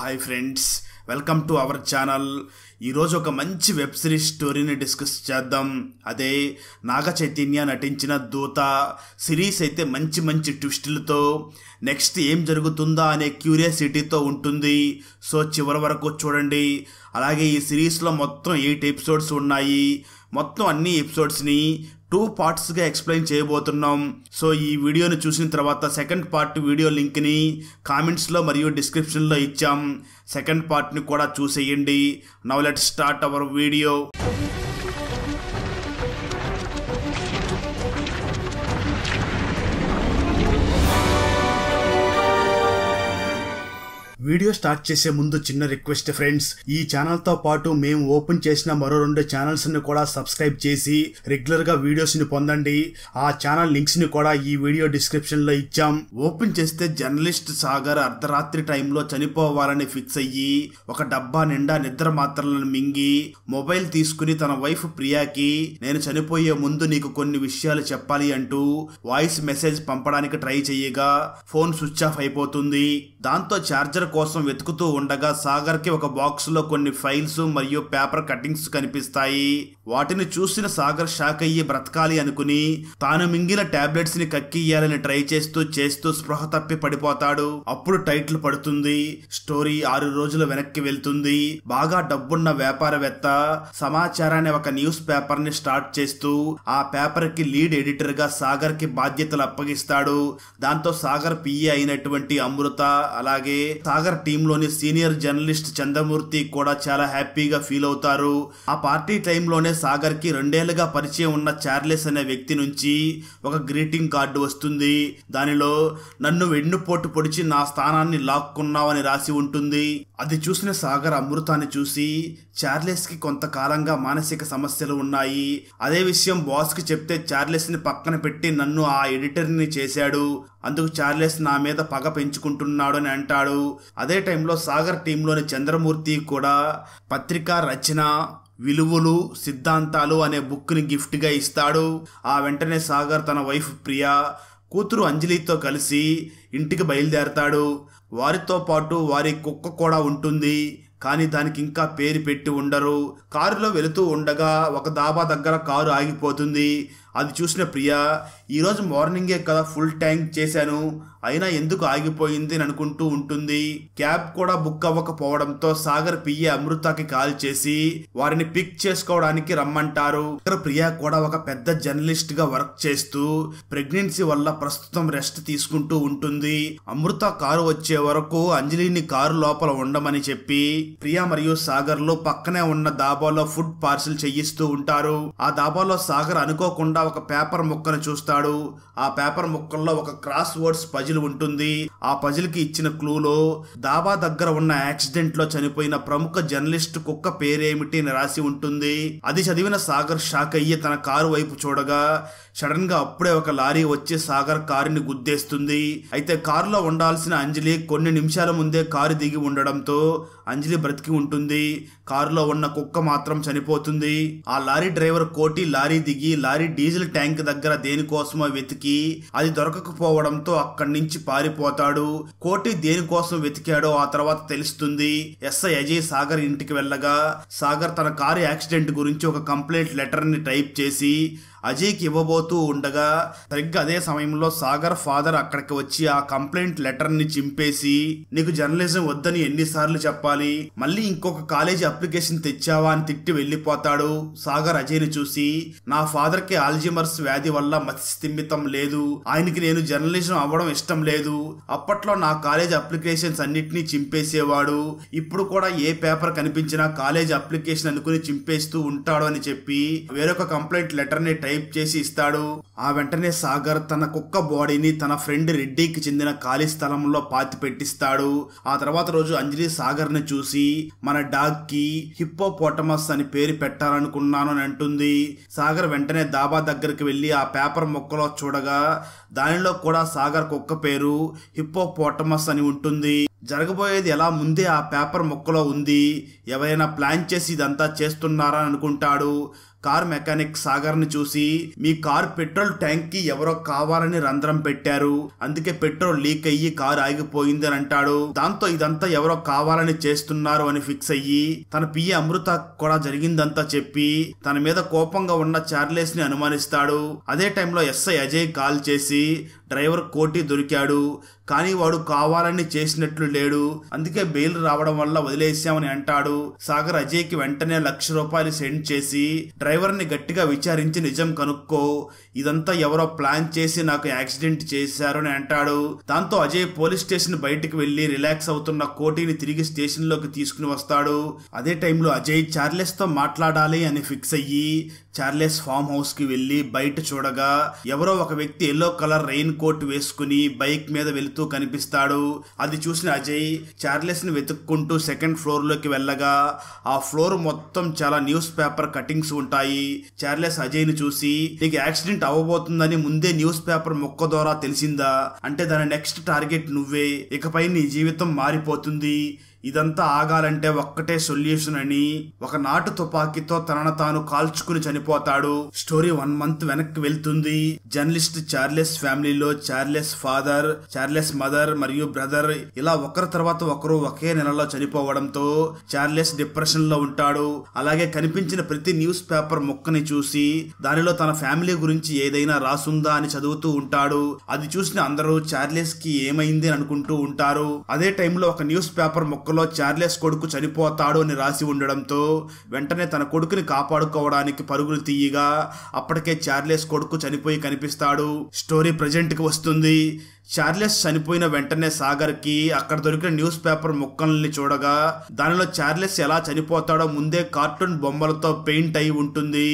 hi friends welcome to our channel ఈరోజు ఒక మంచి వెబ్ సిరీస్ స్టోరీని డిస్కస్ చేద్దాం అదే నాగ చైతన్య నటించిన దూత సిరీస్ అయితే మంచి మంచి ట్విస్టులతో నెక్స్ట్ ఏం జరుగుతుందా అనే క్యూరియాసిటీతో ఉంటుంది సో చివరి వరకు చూడండి అలాగే ఈ సిరీస్లో మొత్తం ఎయిట్ ఎపిసోడ్స్ ఉన్నాయి మొత్తం అన్ని ఎపిసోడ్స్ని టూ పార్ట్స్గా ఎక్స్ప్లెయిన్ చేయబోతున్నాం సో ఈ వీడియోని చూసిన తర్వాత సెకండ్ పార్ట్ వీడియో లింక్ని కామెంట్స్లో మరియు డిస్క్రిప్షన్లో ఇచ్చాం సెకండ్ పార్ట్ని కూడా చూసేయండి now let start our video video start చేసే ముందు చిన్న రిక్వెస్ట్ ఫ్రెండ్స్ ఈ ఛానల్తో పాటు మేము ఓపెన్ చేసిన మరో రెండు ఛానల్స్ని కూడా సబ్స్క్రైబ్ చేసి రెగ్యులర్గా వీడియోస్ని పొందండి ఆ ఛానల్ లింక్స్ని కూడా ఈ వీడియో డిస్క్రిప్షన్లో ఇచ్చాం ఓపెన్ చేస్తే జర్నలిస్ట్ సాగర్ అర్ధరాత్రి టైంలో చనిపోవాలని ఫిక్స్ అయ్యి ఒక డబ్బా నిండా నిద్ర మాత్రలను మింగి మొబైల్ తీసుకుని తన వైఫ్ ప్రియాకి నేను చనిపోయే ముందు నీకు కొన్ని విషయాలు చెప్పాలి అంటూ వాయిస్ మెసేజ్ పంపడానికి ట్రై చేయగా ఫోన్ స్విచ్ ఆఫ్ అయిపోతుంది దాంతో చార్జర్ కోసం వెతుకుతూ ఉండగా సాగర్కి ఒక లో కొన్ని ఫైల్స్ మరియు పేపర్ కటింగ్స్ కనిపిస్తాయి వాటిని చూసిన సాగర్ షాక్ అయ్యి బ్రతకాలి అనుకుని తాను మింగిన టాబ్లెట్స్ ని కక్కియ్యాలని ట్రై చేస్తూ చేస్తూ స్పృహ తప్పి పడిపోతాడు అప్పుడు టైటిల్ పడుతుంది స్టోరీ ఆరు రోజులు వెనక్కి వెళ్తుంది బాగా డబ్బున్న వ్యాపారవేత్త సమాచారాన్ని ఒక న్యూస్ పేపర్ ని స్టార్ట్ చేస్తూ ఆ పేపర్ కి లీడ్ ఎడిటర్ గా సాగర్ కి బాధ్యతలు అప్పగిస్తాడు దాంతో సాగర్ పిఏ అయినటువంటి అమృత అలాగే సాగర్ టీంలోని సీనియర్ జర్నలిస్ట్ చంద్రమూర్తి కూడా చాలా హ్యాపీగా ఫీల్ అవుతారు ఆ పార్టీ టైంలోనే సాగర్కి రెండేళ్లుగా పరిచయం ఉన్న చార్లెస్ అనే వ్యక్తి నుంచి ఒక గ్రీటింగ్ కార్డు వస్తుంది దానిలో నన్ను వెన్నుపోటు పొడిచి నా స్థానాన్ని లాక్కున్నావని రాసి ఉంటుంది అది చూసిన సాగర్ అమృతాన్ని చూసి చార్లెస్కి కొంతకాలంగా మానసిక సమస్యలు ఉన్నాయి అదే విషయం బాస్కి చెప్తే చార్లెస్ని పక్కన పెట్టి నన్ను ఆ ఎడిటర్ని చేశాడు అందుకు చార్లెస్ నా మీద పగ పెంచుకుంటున్నాడు అని అంటాడు అదే టైంలో సాగర్ టీంలోని చంద్రమూర్తి కూడా పత్రికా రచన విలువలు సిద్ధాంతాలు అనే బుక్ని గిఫ్ట్గా ఇస్తాడు ఆ వెంటనే సాగర్ తన వైఫ్ ప్రియా కూతురు అంజలితో కలిసి ఇంటికి బయలుదేరతాడు వారితో పాటు వారి కుక్క కూడా ఉంటుంది కానీ దానికి ఇంకా పేరు పెట్టి ఉండరు కారులో వెళుతూ ఉండగా ఒక దాబా దగ్గర కారు ఆగిపోతుంది అది చూసిన ప్రియా ఈరోజు మార్నింగే కదా ఫుల్ ట్యాంక్ చేశాను అయినా ఎందుకు ఆగిపోయింది అని అనుకుంటూ ఉంటుంది క్యాబ్ కూడా బుక్ అవ్వకపోవడంతో సాగర్ పియ్య అమృతకి కాల్ చేసి వారిని పిక్ చేసుకోవడానికి రమ్మంటారు ప్రియా కూడా ఒక పెద్ద జర్నలిస్ట్ గా వర్క్ చేస్తూ ప్రెగ్నెన్సీ వల్ల ప్రస్తుతం రెస్ట్ తీసుకుంటూ ఉంటుంది అమృత కారు వచ్చే వరకు అంజలిని కారు లోపల ఉండమని చెప్పి ప్రియా మరియు సాగర్ లో పక్కనే ఉన్న దాబాలో ఫుడ్ పార్సిల్ చేయిస్తూ ఉంటారు ఆ దాబాలో సాగర్ అనుకోకుండా కాకుండా ఒక పేపర్ ముక్కను చూస్తాడు ఆ పేపర్ ముక్కల్లో ఒక క్రాస్ వర్డ్స్ పజిల్ ఉంటుంది ఆ పజిల్కి ఇచ్చిన క్లూలో దాబా దగ్గర ఉన్న యాక్సిడెంట్లో చనిపోయిన ప్రముఖ జర్నలిస్ట్ కుక్క పేరేమిటి అని రాసి ఉంటుంది అది చదివిన సాగర్ షాక్ అయ్యి తన కారు వైపు చూడగా సడన్ గా అప్పుడే ఒక లారీ వచ్చి సాగర్ కారుని గుద్దేస్తుంది అయితే కారులో ఉండాల్సిన అంజలి కొన్ని నిమిషాల ముందే కారు దిగి ఉండడంతో అంజలి బ్రతికి ఉంటుంది కారులో ఉన్న కుక్క మాత్రం చనిపోతుంది ఆ లారీ డ్రైవర్ కోటి లారీ దిగి లారీ డీజిల్ ట్యాంక్ దగ్గర దేనికోసమో వెతికి అది దొరకకపోవడంతో అక్కడి నుంచి పారిపోతాడు కోటి దేనికోసం వెతికాడో ఆ తర్వాత తెలుస్తుంది ఎస్ఐ అజయ్ సాగర్ ఇంటికి వెళ్ళగా సాగర్ తన కారు యాక్సిడెంట్ గురించి ఒక కంప్లైంట్ లెటర్ ని టైప్ చేసి అజయ్కి ఇవ్వబోతూ ఉండగా సరిగ్గా అదే సమయంలో సాగర్ ఫాదర్ అక్కడికి వచ్చి ఆ కంప్లైంట్ లెటర్ని చింపేసి నీకు జర్నలిజం వద్దని ఎన్నిసార్లు చెప్పాలి మళ్ళీ ఇంకొక కాలేజీ అప్లికేషన్ తెచ్చావా అని తిట్టి వెళ్ళిపోతాడు సాగర్ అజయ్ని చూసి నా ఫాదర్ కి ఆల్జిమర్స్ వ్యాధి వల్ల మతిస్థిమితం లేదు ఆయనకి నేను జర్నలిజం అవ్వడం ఇష్టం లేదు అప్పట్లో నా కాలేజ్ అప్లికేషన్స్ అన్నిటినీ చింపేసేవాడు ఇప్పుడు కూడా ఏ పేపర్ కనిపించినా కాలేజ్ అప్లికేషన్ అనుకుని చింపేస్తూ ఉంటాడు అని చెప్పి వేరొక కంప్లైంట్ లెటర్ని రేప్ చేసి ఇస్తాడు ఆ వెంటనే సాగర్ తన కుక్క బాడీని తన ఫ్రెండ్ రెడ్డికి చెందిన ఖాళీ స్థలంలో పాతి పెట్టిస్తాడు ఆ తర్వాత రోజు అంజలి సాగర్ ని చూసి మన డాగ్ కి హిప్పోపోటమస్ అని పేరు పెట్టాలనుకున్నాను అని అంటుంది సాగర్ వెంటనే దాబా దగ్గరికి వెళ్ళి ఆ పేపర్ మొక్కలో చూడగా దానిలో కూడా సాగర్ కుక్క పేరు హిప్పోపోటమస్ అని ఉంటుంది జరగబోయేది ఎలా ముందే ఆ పేపర్ మొక్కలో ఉంది ఎవరైనా ప్లాన్ చేసి ఇదంతా చేస్తున్నారా అనుకుంటాడు కార్ మెకానిక్ సాగర్ ని చూసి మీ కార్ పెట్రోల్ ట్యాంక్ కి ఎవరో కావాలని రంధ్రం పెట్టారు అందుకే పెట్రోల్ లీక్ అయ్యి కార్ ఆగిపోయింది అని అంటాడు దాంతో ఇదంతా ఎవరో కావాలని చేస్తున్నారు అని ఫిక్స్ అయ్యి తన పియ్య అమృత కూడా జరిగిందంతా చెప్పి తన మీద కోపంగా ఉన్న చార్లెస్ ని అనుమానిస్తాడు అదే టైంలో ఎస్ఐ అజయ్ కాల్ చేసి డ్రైవర్ కోటి దొరికాడు కానీ వాడు కావాలని చేసినట్లు లేడు అందుకే బెయిల్ రావడం వల్ల వదిలేశామని అంటాడు సాగర్ అజయ్ కి వెంటనే లక్ష రూపాయలు సెండ్ చేసి డ్రైవర్ ని గట్టిగా విచారించి నిజం కనుక్కో ఇదంతా ఎవరో ప్లాన్ చేసి నాకు యాక్సిడెంట్ చేశారు అని అంటాడు దాంతో అజయ్ పోలీస్ స్టేషన్ బయటికి వెళ్లి రిలాక్స్ అవుతున్న కోటిని తిరిగి స్టేషన్ లోకి తీసుకుని వస్తాడు అదే టైంలో అజయ్ చార్లెస్ తో మాట్లాడాలి అని ఫిక్స్ అయ్యి చార్లెస్ ఫామ్ హౌస్ కి వెళ్లి బయట చూడగా ఎవరో ఒక వ్యక్తి ఎల్లో కలర్ రెయిన్ కోట్ వేసుకుని బైక్ మీద వెళుతూ కనిపిస్తాడు అది చూసిన అజయ్ చార్లెస్ ని వెతుక్కుంటూ సెకండ్ ఫ్లోర్ లోకి వెళ్ళగా ఆ ఫ్లోర్ మొత్తం చాలా న్యూస్ పేపర్ కటింగ్స్ ఉంటాయి చార్లెస్ అజయ్ ని చూసి నీకు యాక్సిడెంట్ అవ్వబోతుందని ముందే న్యూస్ పేపర్ మొక్క ద్వారా తెలిసిందా అంటే దాని నెక్స్ట్ టార్గెట్ నువ్వే ఇకపై నీ జీవితం మారిపోతుంది ఇదంతా ఆగాలంటే ఒక్కటే సొల్యూషన్ అని ఒక నాటు తుపాకీతో తనను తాను కాల్చుకుని చనిపోతాడు స్టోరీ వన్ మంత్ వెనక్కి వెళ్తుంది జర్నలిస్ట్ చార్లెస్ ఫ్యామిలీలో చార్లెస్ ఫాదర్ చార్లెస్ మదర్ మరియు బ్రదర్ ఇలా ఒకరి తర్వాత ఒకరు ఒకే నెలలో చనిపోవడంతో చార్లెస్ డిప్రెషన్ లో ఉంటాడు అలాగే కనిపించిన ప్రతి న్యూస్ పేపర్ మొక్కని చూసి దానిలో తన ఫ్యామిలీ గురించి ఏదైనా రాసుందా అని చదువుతూ ఉంటాడు అది చూసిన అందరూ చార్లెస్ కి ఏమైంది అనుకుంటూ ఉంటారు అదే టైంలో ఒక న్యూస్ పేపర్ మొక్క పక్కలో చార్లెస్ కొడుకు చనిపోతాడు అని రాసి ఉండడంతో వెంటనే తన కొడుకుని కాపాడుకోవడానికి పరుగులు తీయగా అప్పటికే చార్లెస్ కొడుకు చనిపోయి కనిపిస్తాడు స్టోరీ ప్రజెంట్కి వస్తుంది చార్లెస్ చనిపోయిన వెంటనే సాగర్ కి అక్కడ దొరికిన న్యూస్ పేపర్ ముక్కల్ని చూడగా దానిలో చార్లెస్ ఎలా చనిపోతాడో ముందే కార్టూన్ బొమ్మలతో పెయింట్ అయి ఉంటుంది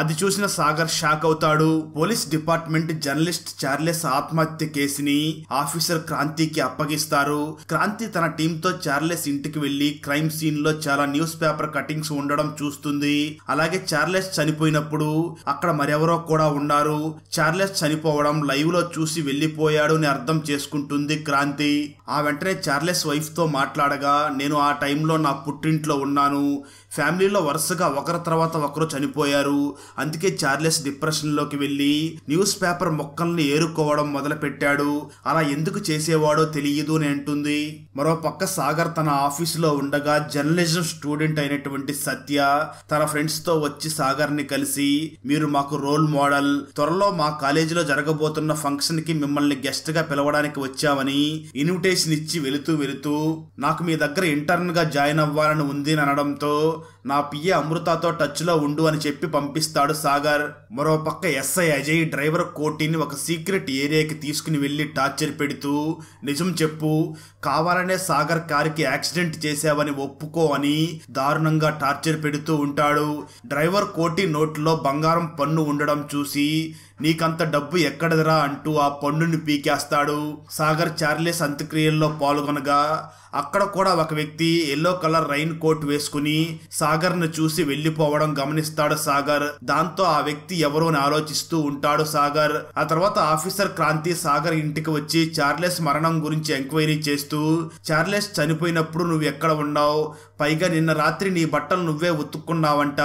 అది చూసిన సాగర్ షాక్ అవుతాడు పోలీస్ డిపార్ట్మెంట్ జర్నలిస్ట్ చార్లెస్ ఆత్మహత్య కేసుని ఆఫీసర్ క్రాంతికి అప్పగిస్తారు క్రాంతి తన టీంతో చార్లెస్ ఇంటికి వెళ్లి క్రైమ్ సీన్ లో చాలా న్యూస్ పేపర్ కటింగ్స్ ఉండడం చూస్తుంది అలాగే చార్లెస్ చనిపోయినప్పుడు అక్కడ మరెవరో కూడా ఉన్నారు చార్లెస్ చనిపోవడం లైవ్ లో చూసి వెళ్లిపోయాడు అని అర్థం చేసుకుంటుంది క్రాంతి ఆ వెంటనే చార్లెస్ వైఫ్తో మాట్లాడగా నేను ఆ టైంలో నా పుట్టింట్లో ఉన్నాను ఫ్యామిలీలో వరుసగా ఒకరి తర్వాత ఒకరు చనిపోయారు అందుకే చార్లెస్ డిప్రెషన్లోకి వెళ్ళి న్యూస్ పేపర్ మొక్కల్ని ఏరుకోవడం మొదలుపెట్టాడు అలా ఎందుకు చేసేవాడో తెలియదు అని అంటుంది మరోపక్క సాగర్ తన ఆఫీసులో ఉండగా జర్నలిజం స్టూడెంట్ అయినటువంటి సత్య తన ఫ్రెండ్స్తో వచ్చి సాగర్ని కలిసి మీరు మాకు రోల్ మోడల్ త్వరలో మా కాలేజీలో జరగబోతున్న ఫంక్షన్కి మిమ్మల్ని గెస్ట్గా పిలవడానికి వచ్చామని ఇన్విటేషన్ ఇచ్చి వెళుతూ వెళుతూ నాకు మీ దగ్గర ఇంటర్న్గా జాయిన్ అవ్వాలని ఉంది అనడంతో నా పిఏ అమృతతో టచ్లో ఉండు అని చెప్పి పంపిస్తాడు సాగర్ మరోపక్క ఎస్ఐ అజయ్ డ్రైవర్ కోటిని ఒక సీక్రెట్ ఏరియాకి తీసుకుని వెళ్ళి టార్చర్ పెడుతూ నిజం చెప్పు కావాలనే సాగర్ కారుకి యాక్సిడెంట్ చేశావని ఒప్పుకో అని దారుణంగా టార్చర్ పెడుతూ ఉంటాడు డ్రైవర్ కోటి నోట్లో బంగారం పన్ను ఉండడం చూసి నీకంత డబ్బు ఎక్కడదరా అంటూ ఆ పన్నుని పీకేస్తాడు సాగర్ చార్లెస్ అంత్యక్రియల్లో పాల్గొనగా అక్కడ కూడా ఒక వ్యక్తి ఎల్లో కలర్ రైన్ కోట్ వేసుకుని సాగర్ ను చూసి వెళ్లిపోవడం గమనిస్తాడు సాగర్ దాంతో ఆ వ్యక్తి ఎవరో ఆలోచిస్తూ ఉంటాడు సాగర్ ఆ తర్వాత ఆఫీసర్ క్రాంతి సాగర్ ఇంటికి వచ్చి చార్లెస్ మరణం గురించి ఎంక్వైరీ చేస్తూ చార్లెస్ చనిపోయినప్పుడు నువ్వు ఎక్కడ ఉన్నావు పైగా నిన్న రాత్రి నీ బట్టలు నువ్వే ఉత్తుక్కున్నావంట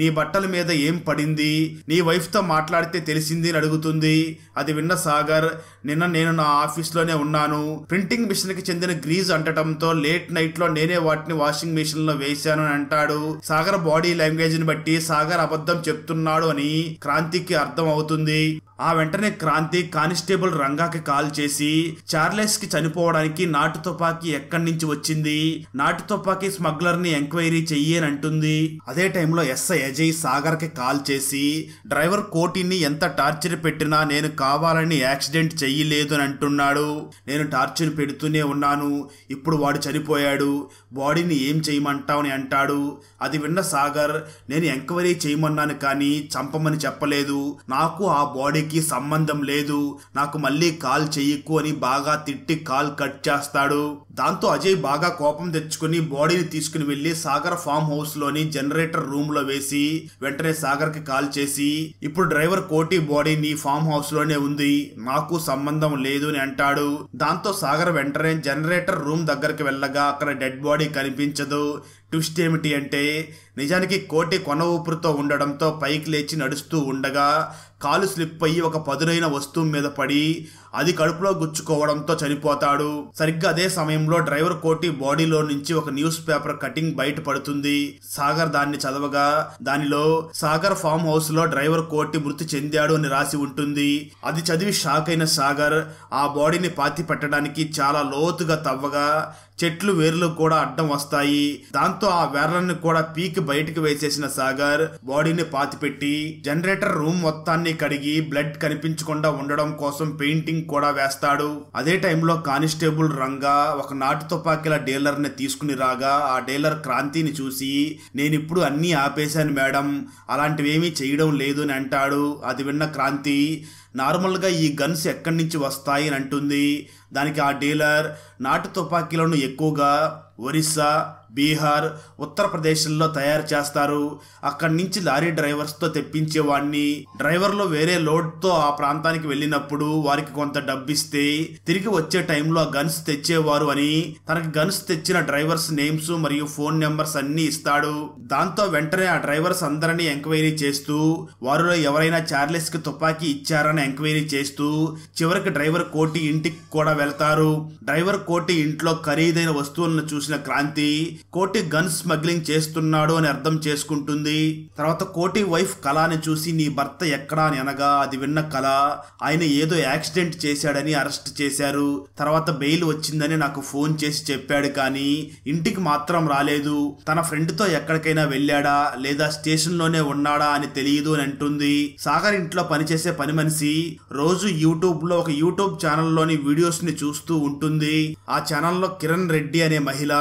నీ బట్టల మీద ఏం పడింది నీ వైఫ్తో మాట్లాడితే తెలిసింది అని అడుగుతుంది అది విన్న సాగర్ నిన్న నేను నా ఆఫీస్లోనే ఉన్నాను ప్రింటింగ్ మిషన్కి చెందిన గ్రీజ్ అంటటంతో లేట్ నైట్లో నేనే వాటిని వాషింగ్ మిషన్లో వేశాను అని అంటాడు సాగర్ బాడీ లాంగ్వేజ్ని బట్టి సాగర్ అబద్ధం చెప్తున్నాడు అని క్రాంతికి అర్థం అవుతుంది ఆ వెంటనే క్రాంతి కానిస్టేబుల్ రంగాకి కాల్ చేసి చార్లెస్ కి చనిపోవడానికి నాటు తుపాకీ ఎక్కడి నుంచి వచ్చింది నాటు తుపాకీ స్మగ్లర్ ని ఎంక్వైరీ చెయ్యనంటుంది అదే టైంలో ఎస్ఐ అజయ్ సాగర్ కి కాల్ చేసి డ్రైవర్ కోటిని ఎంత టార్చర్ పెట్టినా నేను కావాలని యాక్సిడెంట్ చెయ్యలేదు అని అంటున్నాడు నేను టార్చర్ పెడుతూనే ఉన్నాను ఇప్పుడు వాడు చనిపోయాడు బాడీని ఏం చేయమంటావని అంటాడు అది విన్న సాగర్ నేను ఎంక్వైరీ చేయమన్నాను కానీ చంపమని చెప్పలేదు నాకు ఆ బాడీకి వాడికి సంబంధం లేదు నాకు మళ్ళీ కాల్ చెయ్యకు అని బాగా తిట్టి కాల్ కట్ చేస్తాడు దాంతో అజయ్ బాగా కోపం తెచ్చుకుని బాడీని తీసుకుని వెళ్లి సాగర్ ఫామ్ హౌస్ లోని జనరేటర్ రూమ్ లో వేసి వెంటనే సాగర్ కి కాల్ చేసి ఇప్పుడు డ్రైవర్ కోటి బాడీ నీ ఫామ్ హౌస్ లోనే ఉంది నాకు సంబంధం లేదు అని అంటాడు దాంతో సాగర్ వెంటనే జనరేటర్ రూమ్ దగ్గరికి వెళ్ళగా అక్కడ డెడ్ బాడీ కనిపించదు ట్విస్ట్ ఏమిటి అంటే నిజానికి కోటి కొన ఊపిరితో ఉండడంతో పైకి లేచి నడుస్తూ ఉండగా కాలు స్లిప్ అయ్యి ఒక పదునైన వస్తువు మీద పడి అది కడుపులో గుచ్చుకోవడంతో చనిపోతాడు సరిగ్గా అదే సమయంలో డ్రైవర్ కోటి బాడీలో నుంచి ఒక న్యూస్ పేపర్ కటింగ్ బయట పడుతుంది సాగర్ దాన్ని చదవగా దానిలో సాగర్ ఫామ్ హౌస్ లో డ్రైవర్ కోటి మృతి చెందాడు అని రాసి ఉంటుంది అది చదివి షాక్ అయిన సాగర్ ఆ బాడీని పాతి పెట్టడానికి చాలా లోతుగా తవ్వగా చెట్లు వేర్లు కూడా అడ్డం వస్తాయి దాంతో ఆ వేర్లను కూడా పీకి బయటకు వేసేసిన సాగర్ బాడీని పాతిపెట్టి జనరేటర్ రూమ్ మొత్తాన్ని కడిగి బ్లడ్ కనిపించకుండా ఉండడం కోసం పెయింటింగ్ కూడా వేస్తాడు అదే టైంలో కానిస్టేబుల్ రంగా ఒక నాటు తుపాకీల డీలర్ ని తీసుకుని రాగా ఆ డీలర్ క్రాంతిని చూసి నేను ఇప్పుడు అన్నీ ఆపేశాను మేడం అలాంటివేమీ చేయడం లేదు అని అంటాడు అది విన్న క్రాంతి నార్మల్గా ఈ గన్స్ ఎక్కడి నుంచి వస్తాయి అని అంటుంది దానికి ఆ డీలర్ నాటు తుపాకీలను ఎక్కువగా ఒరిస్సా బీహార్ ఉత్తరప్రదేశ్లో తయారు చేస్తారు అక్కడి నుంచి లారీ డ్రైవర్స్తో తెప్పించేవాడిని డ్రైవర్లో వేరే లోడ్తో ఆ ప్రాంతానికి వెళ్ళినప్పుడు వారికి కొంత డబ్బిస్తే తిరిగి వచ్చే టైంలో గన్స్ తెచ్చేవారు అని తనకి గన్స్ తెచ్చిన డ్రైవర్స్ నేమ్స్ మరియు ఫోన్ నెంబర్స్ అన్ని ఇస్తాడు దాంతో వెంటనే ఆ డ్రైవర్స్ అందరినీ ఎంక్వైరీ చేస్తూ వారిలో ఎవరైనా చార్లెస్ కి తుపాకీ ఇచ్చారని ఎంక్వైరీ చేస్తూ చివరికి డ్రైవర్ కోటి ఇంటికి కూడా వెళ్తారు డ్రైవర్ కోటి ఇంట్లో ఖరీదైన వస్తువులను చూసిన క్రాంతి కోటి గన్ స్మగ్లింగ్ చేస్తున్నాడు అని అర్థం చేసుకుంటుంది తర్వాత కోటి వైఫ్ కళాని చూసి నీ భర్త ఎక్కడా అని అనగా అది విన్న కళ ఆయన ఏదో యాక్సిడెంట్ చేశాడని అరెస్ట్ చేశారు తర్వాత బెయిల్ వచ్చిందని నాకు ఫోన్ చేసి చెప్పాడు కానీ ఇంటికి మాత్రం రాలేదు తన ఫ్రెండ్తో ఎక్కడికైనా వెళ్ళాడా లేదా స్టేషన్లోనే ఉన్నాడా అని తెలియదు అని అంటుంది సాగర్ ఇంట్లో పనిచేసే పని మనిషి రోజు యూట్యూబ్లో ఒక యూట్యూబ్ ఛానల్లోని వీడియోస్ని చూస్తూ ఉంటుంది ఆ ఛానల్లో కిరణ్ రెడ్డి అనే మహిళ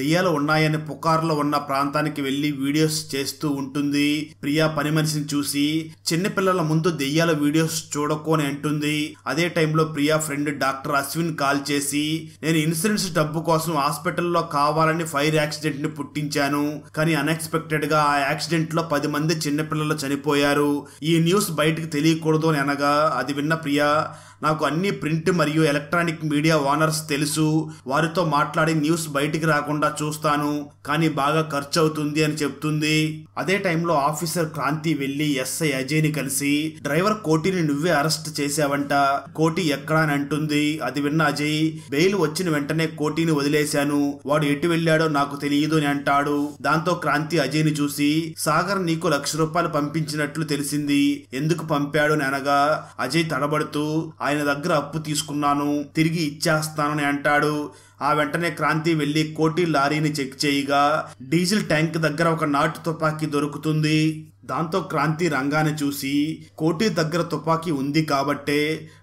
దెయ్యాలు ఉన్న ఉన్నాయని పుకార్లు ఉన్న ప్రాంతానికి వెళ్లి వీడియోస్ చేస్తూ ఉంటుంది ప్రియా పని మనిషిని చూసి చిన్నపిల్లల ముందు దెయ్యాల వీడియోస్ చూడకొని అంటుంది అదే టైంలో Priya friend doctor Ashwin call చేసి నేను ఇన్సూరెన్స్ డబ్బు కోసం హాస్పిటల్లో కావాలని ఫైర్ యాక్సిడెంట్ ని పుట్టించాను కానీ అన్ఎక్స్పెక్టెడ్ గా ఆ యాక్సిడెంట్ లో పది మంది చిన్నపిల్లలు చనిపోయారు ఈ న్యూస్ బయటకు తెలియకూడదు అని అనగా అది విన్న ప్రియా నాకు అన్ని ప్రింట్ మరియు ఎలక్ట్రానిక్ మీడియా ఓనర్స్ తెలుసు వారితో మాట్లాడి న్యూస్ బయటికి రాకుండా చూస్తాను కానీ బాగా ఖర్చు అవుతుంది అని చెప్తుంది అదే టైంలో ఆఫీసర్ క్రాంతి వెళ్లి ఎస్ఐ అజయ్ ని కలిసి డ్రైవర్ కోటిని నువ్వే అరెస్ట్ చేసావంట కోటి ఎక్కడా అని అంటుంది అది విన్న అజయ్ బెయిల్ వచ్చిన వెంటనే కోటిని వదిలేశాను వాడు ఎటు వెళ్ళాడో నాకు తెలియదు అని అంటాడు దాంతో క్రాంతి అజయ్ ని చూసి సాగర్ నీకు లక్ష రూపాయలు పంపించినట్లు తెలిసింది ఎందుకు పంపాడు అని అనగా అజయ్ తడబడుతూ ఆ ఆయన దగ్గర అప్పు తీసుకున్నాను తిరిగి ఇచ్చేస్తానని అంటాడు ఆ వెంటనే క్రాంతి వెళ్ళి కోటి లారీని చెక్ చేయగా డీజిల్ ట్యాంక్ దగ్గర ఒక నాటు తుపాకీ దొరుకుతుంది దాంతో క్రాంతి రంగాన్ని చూసి కోటి దగ్గర తుపాకీ ఉంది కాబట్టే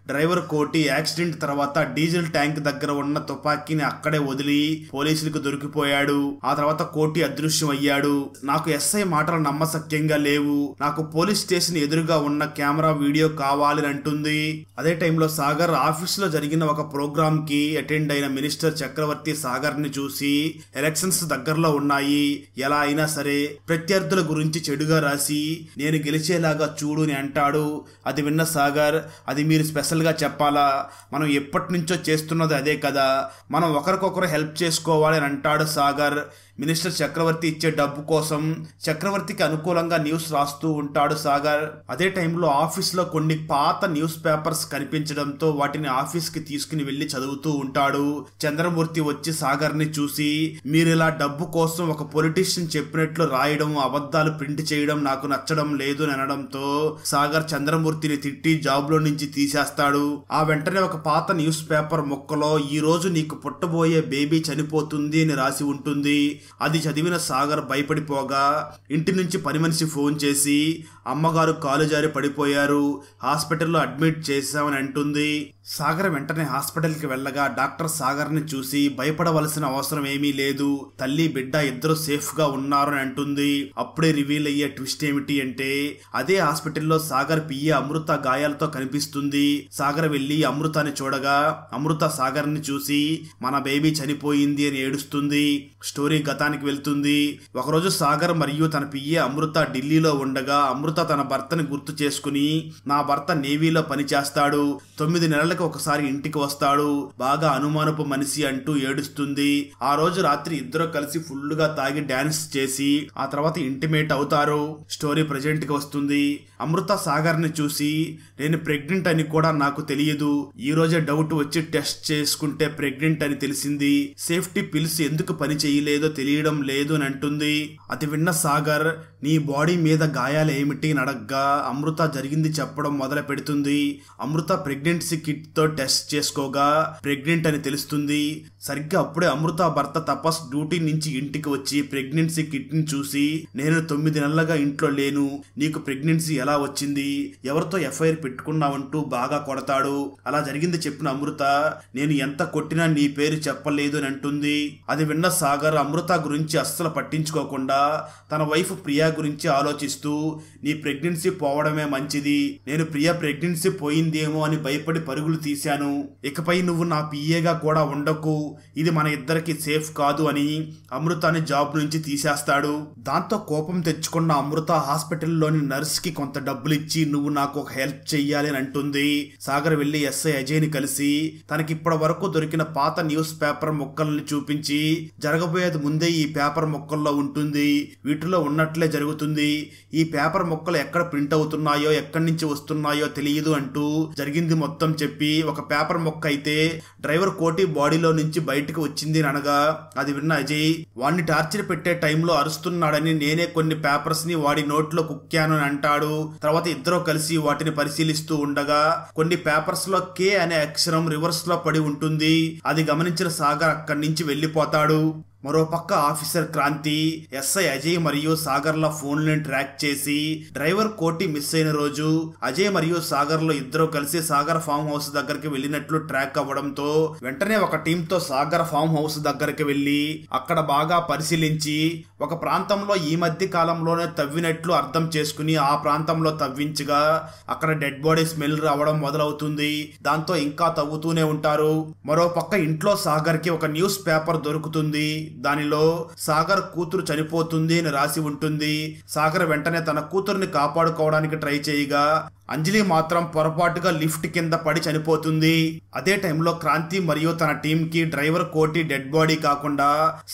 డ్రైవర్ కోటి యాక్సిడెంట్ తర్వాత డీజిల్ ట్యాంక్ దగ్గర ఉన్న తుపాకీని అక్కడే వదిలి పోలీసులకు దొరికిపోయాడు ఆ తర్వాత కోటి అదృశ్యం అయ్యాడు నాకు ఎస్ఐ మాటలు నమ్మసక్యంగా లేవు నాకు పోలీస్ స్టేషన్ ఎదురుగా ఉన్న కెమెరా వీడియో కావాలని అంటుంది అదే టైంలో సాగర్ ఆఫీస్ లో జరిగిన ఒక ప్రోగ్రామ్ కి అటెండ్ అయిన మినిస్టర్ చక్రవర్తి సాగర్ ని చూసి ఎలక్షన్స్ దగ్గరలో ఉన్నాయి ఎలా అయినా సరే ప్రత్యర్థుల గురించి చెడుగా రాసి నేను గెలిచేలాగా చూడు అని అంటాడు అది విన్న సాగర్ అది మీరు స్పెషల్ అసలుగా చెప్పాలా మనం ఎప్పటి నుంచో చేస్తున్నది అదే కదా మనం ఒకరికొకరు హెల్ప్ చేసుకోవాలి అని అంటాడు సాగర్ మినిస్టర్ చక్రవర్తి ఇచ్చే డబ్బు కోసం చక్రవర్తికి అనుకూలంగా న్యూస్ రాస్తూ ఉంటాడు సాగర్ అదే టైంలో ఆఫీస్లో కొన్ని పాత న్యూస్ పేపర్స్ కనిపించడంతో వాటిని ఆఫీస్కి తీసుకుని వెళ్ళి చదువుతూ ఉంటాడు చంద్రమూర్తి వచ్చి సాగర్ని చూసి మీరు ఇలా డబ్బు కోసం ఒక పొలిటీషియన్ చెప్పినట్లు రాయడం అబద్ధాలు ప్రింట్ చేయడం నాకు నచ్చడం లేదు అనడంతో సాగర్ చంద్రమూర్తిని తిట్టి జాబ్లో నుంచి తీసేస్తాడు ఆ వెంటనే ఒక పాత న్యూస్ పేపర్ మొక్కలో ఈ రోజు నీకు పుట్టబోయే బేబీ చనిపోతుంది అని రాసి ఉంటుంది అది చదివిన సాగర్ భయపడిపోగా ఇంటి నుంచి పని మనిషి ఫోన్ చేసి అమ్మగారు కాలు జారి పడిపోయారు హాస్పిటల్లో అడ్మిట్ చేశామని అంటుంది సాగర్ వెంటనే హాస్పిటల్కి వెళ్ళగా డాక్టర్ సాగర్ని చూసి భయపడవలసిన అవసరం ఏమీ లేదు తల్లి బిడ్డ ఇద్దరు సేఫ్గా ఉన్నారు అని అంటుంది అప్పుడే రివీల్ అయ్యే ట్విస్ట్ ఏమిటి అంటే అదే హాస్పిటల్లో సాగర్ పియ్య అమృత గాయాలతో కనిపిస్తుంది సాగర్ వెళ్ళి అమృతని చూడగా అమృత సాగర్ని చూసి మన బేబీ చనిపోయింది అని ఏడుస్తుంది స్టోరీ గత గతానికి వెళ్తుంది ఒకరోజు సాగర్ మరియు తన పియ్య అమృత ఢిల్లీలో ఉండగా అమృత తన భర్తని గుర్తు చేసుకుని నా భర్త నేవీలో పనిచేస్తాడు తొమ్మిది నెలలకు ఒకసారి ఇంటికి వస్తాడు బాగా అనుమానపు మనిషి అంటూ ఏడుస్తుంది ఆ రోజు రాత్రి ఇద్దరు కలిసి ఫుల్గా తాగి డాన్స్ చేసి ఆ తర్వాత ఇంటిమేట్ అవుతారు స్టోరీ కి వస్తుంది అమృత సాగర్ని చూసి నేను ప్రెగ్నెంట్ అని కూడా నాకు తెలియదు ఈ రోజే డౌట్ వచ్చి టెస్ట్ చేసుకుంటే ప్రెగ్నెంట్ అని తెలిసింది సేఫ్టీ పిల్స్ ఎందుకు పని చేయలేదో తెలియదు తెలియడం లేదు అని అంటుంది అది విన్న సాగర్ నీ బాడీ మీద గాయాలు ఏమిటి నడగ్గా అమృత జరిగింది చెప్పడం మొదలు పెడుతుంది అమృత ప్రెగ్నెన్సీ కిట్ తో టెస్ట్ చేసుకోగా ప్రెగ్నెంట్ అని తెలుస్తుంది సరిగ్గా అప్పుడే అమృత భర్త తపస్ డ్యూటీ నుంచి ఇంటికి వచ్చి ప్రెగ్నెన్సీ కిట్ ని చూసి నేను తొమ్మిది నెలలుగా ఇంట్లో లేను నీకు ప్రెగ్నెన్సీ ఎలా వచ్చింది ఎవరితో ఎఫ్ఐఆర్ పెట్టుకున్నావంటూ బాగా కొడతాడు అలా జరిగింది చెప్పిన అమృత నేను ఎంత కొట్టినా నీ పేరు చెప్పలేదు అని అంటుంది అది విన్న సాగర్ అమృత గురించి అస్సలు పట్టించుకోకుండా తన వైఫ్ ప్రియా ప్రియా గురించి ఆలోచిస్తూ నీ ప్రెగ్నెన్సీ పోవడమే మంచిది నేను ప్రియా ప్రెగ్నెన్సీ పోయిందేమో అని భయపడి పరుగులు తీశాను ఇకపై నువ్వు నా పిఏగా కూడా ఉండకు ఇది మన ఇద్దరికి సేఫ్ కాదు అని అమృతాని జాబ్ నుంచి తీసేస్తాడు దాంతో కోపం తెచ్చుకున్న అమృత హాస్పిటల్లోని నర్స్ కి కొంత డబ్బులు ఇచ్చి నువ్వు నాకు ఒక హెల్ప్ చెయ్యాలి అని అంటుంది సాగర్ వెళ్ళి ఎస్ఐ ని కలిసి తనకి ఇప్పటి వరకు దొరికిన పాత న్యూస్ పేపర్ మొక్కల్ని చూపించి జరగబోయేది ముందే ఈ పేపర్ మొక్కల్లో ఉంటుంది వీటిలో ఉన్నట్లే జరుగుతుంది ఈ పేపర్ ముక్కలు ఎక్కడ ప్రింట్ అవుతున్నాయో ఎక్కడి నుంచి వస్తున్నాయో తెలియదు అంటూ జరిగింది మొత్తం చెప్పి ఒక పేపర్ మొక్క అయితే డ్రైవర్ కోటి బాడీలో నుంచి బయటకు వచ్చింది అనగా అది విన్న అజయ్ వాడిని టార్చర్ పెట్టే టైంలో అరుస్తున్నాడని నేనే కొన్ని పేపర్స్ ని వాడి నోట్లో కుక్కాను అని అంటాడు తర్వాత ఇద్దరు కలిసి వాటిని పరిశీలిస్తూ ఉండగా కొన్ని పేపర్స్ లో కే అనే అక్షరం రివర్స్ లో పడి ఉంటుంది అది గమనించిన సాగర్ అక్కడి నుంచి వెళ్లిపోతాడు మరోపక్క ఆఫీసర్ క్రాంతి ఎస్ఐ అజయ్ మరియు సాగర్ల ఫోన్లను ట్రాక్ చేసి డ్రైవర్ కోటి మిస్ అయిన రోజు అజయ్ మరియు సాగర్లో ఇద్దరు కలిసి సాగర్ ఫామ్ హౌస్ దగ్గరికి వెళ్ళినట్లు ట్రాక్ అవ్వడంతో వెంటనే ఒక టీంతో సాగర్ ఫామ్ హౌస్ దగ్గరికి వెళ్ళి అక్కడ బాగా పరిశీలించి ఒక ప్రాంతంలో ఈ మధ్య కాలంలోనే తవ్వినట్లు అర్థం చేసుకుని ఆ ప్రాంతంలో తవ్వించగా అక్కడ డెడ్ బాడీ స్మెల్ రావడం మొదలవుతుంది దాంతో ఇంకా తవ్వుతూనే ఉంటారు మరోపక్క ఇంట్లో సాగర్కి ఒక న్యూస్ పేపర్ దొరుకుతుంది దానిలో సాగర్ కూతురు చనిపోతుంది అని రాసి ఉంటుంది సాగర్ వెంటనే తన కూతురుని కాపాడుకోవడానికి ట్రై చేయగా అంజలి మాత్రం పొరపాటుగా లిఫ్ట్ కింద పడి చనిపోతుంది అదే టైంలో క్రాంతి మరియు తన టీం కి డ్రైవర్ కోటి డెడ్ బాడీ కాకుండా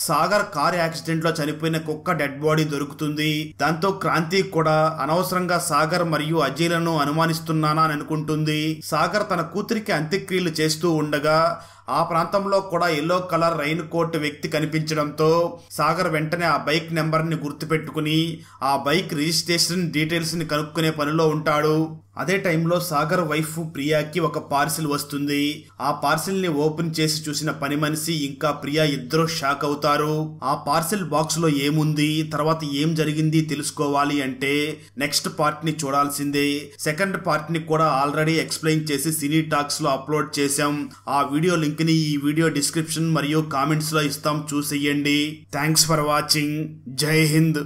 సాగర్ కార్ యాక్సిడెంట్ లో చనిపోయిన కుక్క డెడ్ బాడీ దొరుకుతుంది దాంతో క్రాంతి కూడా అనవసరంగా సాగర్ మరియు అజయ్లను అనుమానిస్తున్నానా అని అనుకుంటుంది సాగర్ తన కూతురికి అంత్యక్రియలు చేస్తూ ఉండగా ఆ ప్రాంతంలో కూడా ఎల్లో కలర్ రైన్ కోట్ వ్యక్తి కనిపించడంతో సాగర్ వెంటనే ఆ బైక్ నెంబర్ని గుర్తుపెట్టుకుని ఆ బైక్ రిజిస్ట్రేషన్ డీటెయిల్స్ని కనుక్కునే పనిలో ఉంటాడు అదే టైంలో సాగర్ వైఫ్ ప్రియాకి ఒక పార్సిల్ వస్తుంది ఆ పార్సిల్ ని ఓపెన్ చేసి చూసిన పని మనిషి ఇంకా ప్రియా ఇద్దరు షాక్ అవుతారు ఆ పార్సిల్ బాక్స్ లో ఏముంది తర్వాత ఏం జరిగింది తెలుసుకోవాలి అంటే నెక్స్ట్ పార్ట్ ని చూడాల్సిందే సెకండ్ పార్ట్ ని కూడా ఆల్రెడీ ఎక్స్ప్లెయిన్ చేసి సినీ టాక్స్ లో అప్లోడ్ చేశాం ఆ వీడియో లింక్ ని ఈ వీడియో డిస్క్రిప్షన్ మరియు కామెంట్స్ లో ఇస్తాం చూసేయండి థ్యాంక్స్ ఫర్ వాచింగ్ జై హింద్